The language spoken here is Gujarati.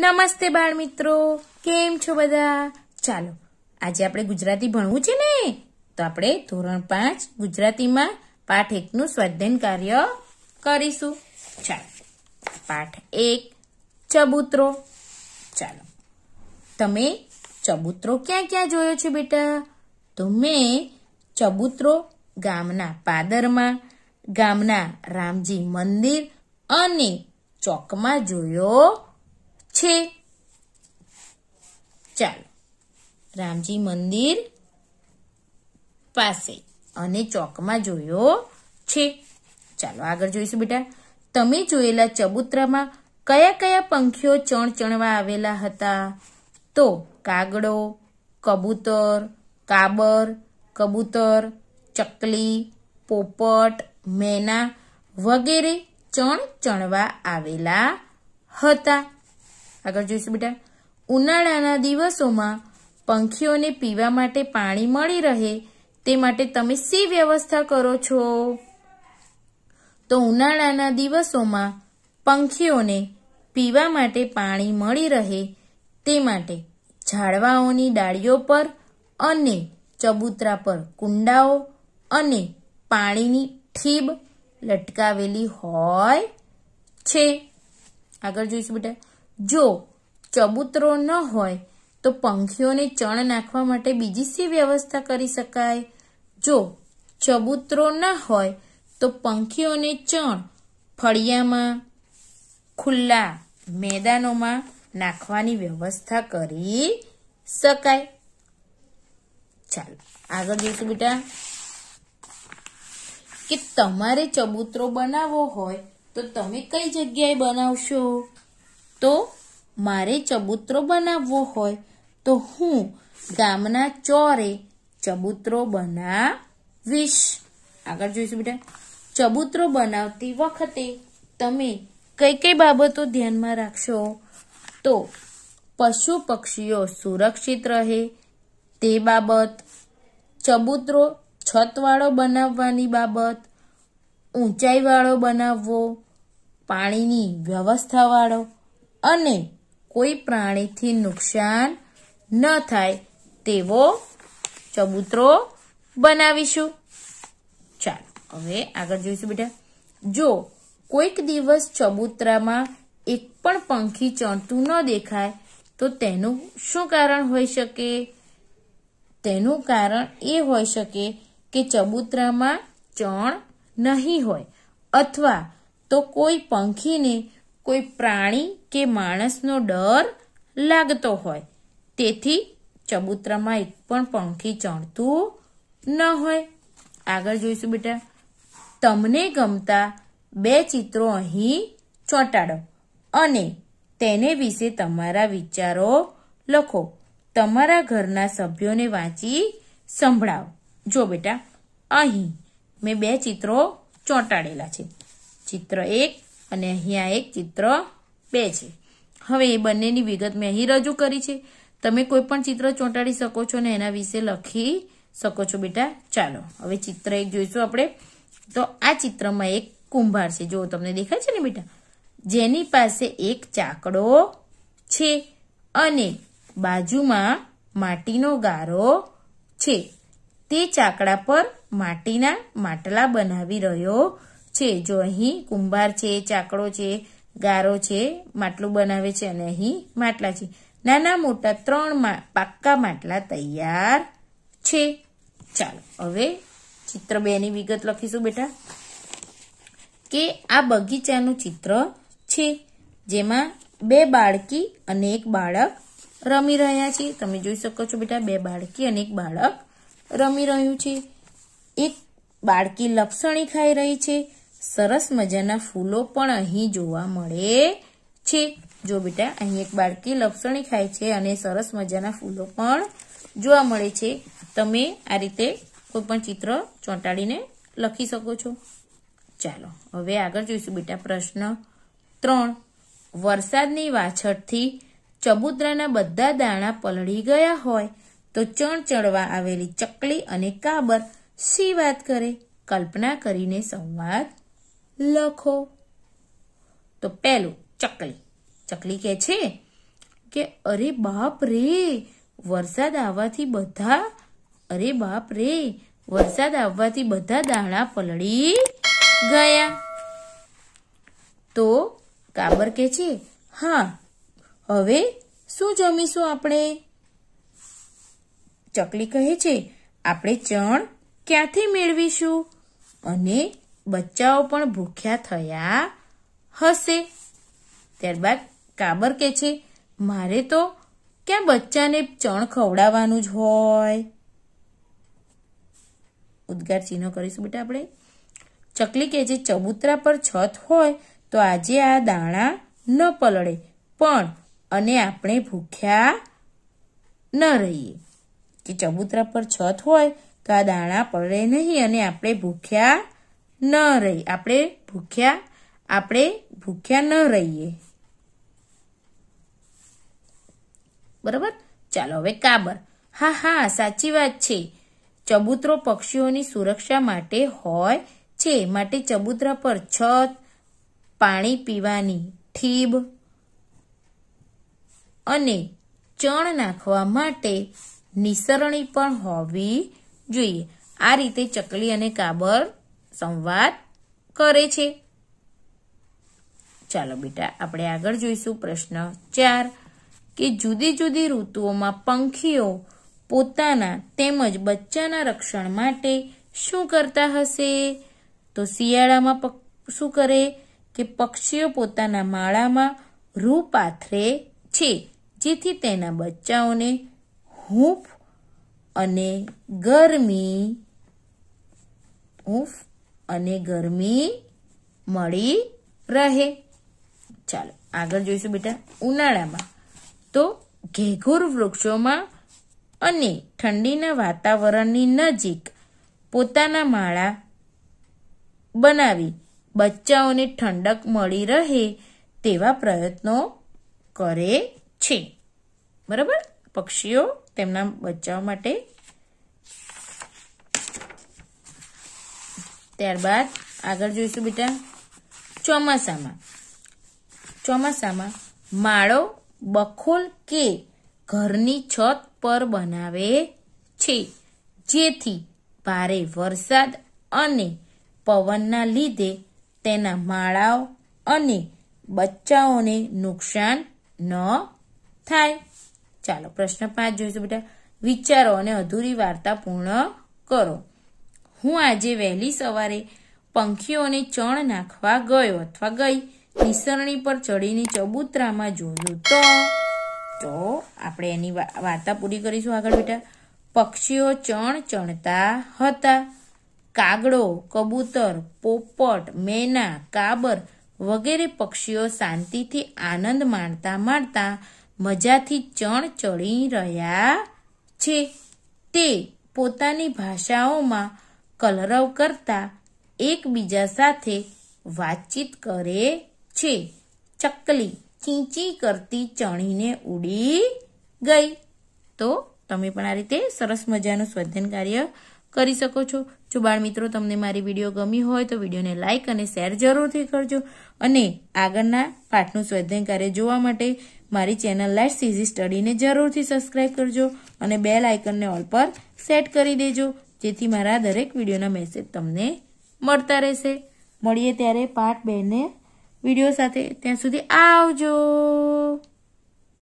નમસ્તે બાળ મિત્રો કેમ છો બધા ચાલો આજે આપણે ગુજરાતી ભણવું છે ને તો આપણે ધોરણ પાંચ ગુજરાતીમાં પાઠ એકનું સ્વાધ્યન કાર્ય કરીશું ચાલો પાઠ એક ચબૂતરો ચાલો તમે ચબૂતરો ક્યાં ક્યાં જોયો છે બેટા તો મેં ચબૂતરો ગામના પાદરમાં ગામના રામજી મંદિર અને ચોકમાં જોયો છે ચાલો રામજી મંદિર પાસે અને ચોકમાં જોયો છે ચાલો આગળ જોઈશું બેટા તમે જોયેલા ચબુતરામાં કયા કયા પંખીઓ ચણ ચણવા આવેલા હતા તો કાગડો કબૂતર કાબર કબૂતર ચકલી પોપટ મેના વગેરે ચણ ચણવા આવેલા હતા આગળ જોઈશું બેટા ઉનાળાના દિવસોમાં પંખીઓને પીવા માટે પાણી મળી રહે તે માટે તમે સી વ્યવસ્થા કરો છો તો ઉનાળાના દિવસોમાં પંખીઓને પીવા માટે પાણી મળી રહે તે માટે ઝાડવાઓની ડાળીઓ પર અને ચબૂતરા પર કુંડાઓ અને પાણીની ઠીબ લટકાવેલી હોય છે આગળ જોઈશું બેટા જો ચબૂતરો ન હોય તો પંખીઓને ચણ નાખવા માટે બીજી સી વ્યવસ્થા કરી શકાય જો ચબૂતરો ન હોય તો પંખીઓને ચણ ફળિયામાં ખુલ્લા મેદાનોમાં નાખવાની વ્યવસ્થા કરી શકાય ચાલો આગળ જોઈશું બેટા કે તમારે ચબૂતરો બનાવવો હોય તો તમે કઈ જગ્યાએ બનાવશો તો મારે ચબૂતરો બનાવવો હોય તો હું ગામના ચોરે ચબૂતરો બનાવીશ આગળ જોઈશું બેટા ચબૂતરો બનાવતી વખતે તમે કઈ કઈ બાબતો ધ્યાનમાં રાખશો તો પશુ પક્ષીઓ સુરક્ષિત રહે તે બાબત ચબૂતરો છતવાળો બનાવવાની બાબત ઊંચાઈવાળો બનાવવો પાણીની વ્યવસ્થાવાળો અને કોઈ પ્રાણીથી નુકસાન ન થાય તેવો ચબૂતરો બનાવીશું ચાલો હવે આગળ જોઈશું બેટા જો કોઈક દિવસ ચબૂતરામાં એક પણ પંખી ચણતું ન દેખાય તો તેનું શું કારણ હોઈ શકે તેનું કારણ એ હોઈ શકે કે ચબૂતરામાં ચણ નહીં હોય અથવા તો કોઈ પંખીને કોઈ પ્રાણી કે માણસનો ડર લાગતો હોય તેથી ચબુતરામાં એક પણ પંખી ચણતું ન હોય આગળ જોઈશું બેટા તમને ગમતા બે ચિત્રો અહીં ચોંટાડો અને તેને વિશે તમારા વિચારો લખો તમારા ઘરના સભ્યોને વાંચી સંભળાવો જો બેટા અહીં મેં બે ચિત્રો ચોંટાડેલા છે ચિત્ર એક અને અહીંયા એક ચિત્ર બે છે હવે એ બંનેની વિગત મેં અહીં રજૂ કરી છે તમે કોઈ પણ ચિત્ર ચોંટાડી શકો છો ને એના વિશે લખી શકો છો બેટા ચાલો હવે ચિત્ર એક જોઈશું આપણે તો આ ચિત્રમાં એક કુંભાર છે જો તમને દેખાય છે ને બેટા જેની પાસે એક ચાકડો છે અને બાજુમાં માટીનો ગારો છે તે ચાકડા પર માટીના માટલા બનાવી રહ્યો છે જો અહીં કુંભાર છે ચાકડો છે ગારો છે માટલું બનાવે છે અને અહીં માટલા છે નાના મોટા ત્રણ પાક્કા માટલા તૈયાર છે ચાલો હવે ચિત્ર બે ની વિગત લખીશું બેટા કે આ બગીચાનું ચિત્ર છે જેમાં બે બાળકી અને એક બાળક રમી રહ્યા છે તમે જોઈ શકો છો બેટા બે બાળકી અને એક બાળક રમી રહ્યું છે એક બાળકી લપસણી ખાઈ રહી છે સરસ મજાના ફૂલો પણ અહીં જોવા મળે છે જો બેટા અહીં એક બાળકી લપસણી ખાય છે અને સરસ મજાના ફૂલો પણ જોવા મળે છે તમે આ રીતે કોઈ પણ ચિત્ર ચોંટાડીને લખી શકો છો ચાલો હવે આગળ જોઈશું બેટા પ્રશ્ન ત્રણ વરસાદની વાછળથી ચબૂતરાના બધા દાણા પલળી ગયા હોય તો ચણ ચડવા આવેલી ચકલી અને કાબર શી વાત કરે કલ્પના કરીને સંવાદ લખો તો પહેલું ચકલી ચકલી કહે છે કે અરે બાપ રે વરસાદ આવવાથી બધા અરે બાપ રે વરસાદ આવવાથી બધા દાણા પલળી ગયા તો કાબર કહે છે હા હવે શું જમીશું આપણે ચકલી કહે છે આપણે ચણ ક્યાંથી મેળવીશું અને બચ્ચાઓ પણ ભૂખ્યા થયા હશે ત્યારબાદ કાબર કે છે મારે તો ક્યાં બચ્ચાને ચણ ખવડાવવાનું જ હોય ઉદ્ગાર ચિહ્ન કરીશું બેટા આપણે ચકલી કે જે ચબૂતરા પર છત હોય તો આજે આ દાણા ન પલળે પણ અને આપણે ભૂખ્યા ન રહીએ કે ચબૂતરા પર છત હોય તો આ દાણા પલળે નહીં અને આપણે ભૂખ્યા ન રહી આપણે ભૂખ્યા આપણે ભૂખ્યા ન રહીએ બરાબર ચાલો હવે કાબર હા હા સાચી વાત છે ચબૂતરો પક્ષીઓની સુરક્ષા માટે હોય છે માટે ચબૂતરા પર છત પાણી પીવાની ઠીબ અને ચણ નાખવા માટે નિસરણી પણ હોવી જોઈએ આ રીતે ચકલી અને કાબર સંવાદ કરે છે ચાલો બેટા આપણે આગળ જોઈશું પ્રશ્ન ચાર કે જુદી જુદી ઋતુઓમાં પંખીઓ પોતાના તેમજ બચ્ચાના રક્ષણ માટે શું કરતા હશે તો શિયાળામાં શું કરે કે પક્ષીઓ પોતાના માળામાં રૂ પાથરે છે જેથી તેના બચ્ચાઓને હૂંફ અને ગરમી હૂંફ અને ગરમી મળી રહે ચાલો આગળ જોઈશું બેટા ઉનાળામાં તો ઘેઘોર વૃક્ષોમાં અને ઠંડીના વાતાવરણની નજીક પોતાના માળા બનાવી બચ્ચાઓને ઠંડક મળી રહે તેવા પ્રયત્નો કરે છે બરાબર પક્ષીઓ તેમના બચ્ચાઓ માટે ત્યારબાદ આગળ જોઈશું બેટા ચોમાસામાં ચોમાસામાં માળો બખોલ કે ઘરની છત પર બનાવે છે જેથી ભારે વરસાદ અને પવનના લીધે તેના માળાઓ અને બચ્ચાઓને નુકસાન ન થાય ચાલો પ્રશ્ન પાંચ જોઈશું બેટા વિચારો અને અધૂરી વાર્તા પૂર્ણ કરો હું આજે વહેલી સવારે પંખીઓને ચણ નાખવા ગયો અથવા ગઈ નિસરણી પર ચડીને ચબૂતરામાં જોયું તો તો આપણે એની વાર્તા પૂરી કરીશું આગળ બેટા પક્ષીઓ ચણ ચણતા હતા કાગડો કબૂતર પોપટ મેના કાબર વગેરે પક્ષીઓ શાંતિથી આનંદ માણતા માણતા મજાથી ચણ ચડી રહ્યા છે તે પોતાની ભાષાઓમાં કલરવ કરતા એકબીજા સાથે વાતચીત કરે છે ચકલી ચીંચી કરતી ચણીને ઉડી ગઈ તો તમે પણ આ રીતે સરસ મજાનું સ્વધન કાર્ય કરી શકો છો જો બાળ મિત્રો તમને મારી વિડીયો ગમી હોય તો વિડીયોને લાઇક અને શેર જરૂરથી કરજો અને આગળના પાઠનું સ્વાધ્યાય કાર્ય જોવા માટે મારી ચેનલ લાઇટ સીઝી સ્ટડીને જરૂરથી સબસ્ક્રાઇબ કરજો અને બેલ આઇકનને ઓલ પર સેટ કરી દેજો જેથી મારા દરેક વિડીયોના મેસેજ તમને મળતા રહેશે મળીએ ત્યારે પાર્ટ બેને વિડીયો સાથે ત્યાં સુધી આવજો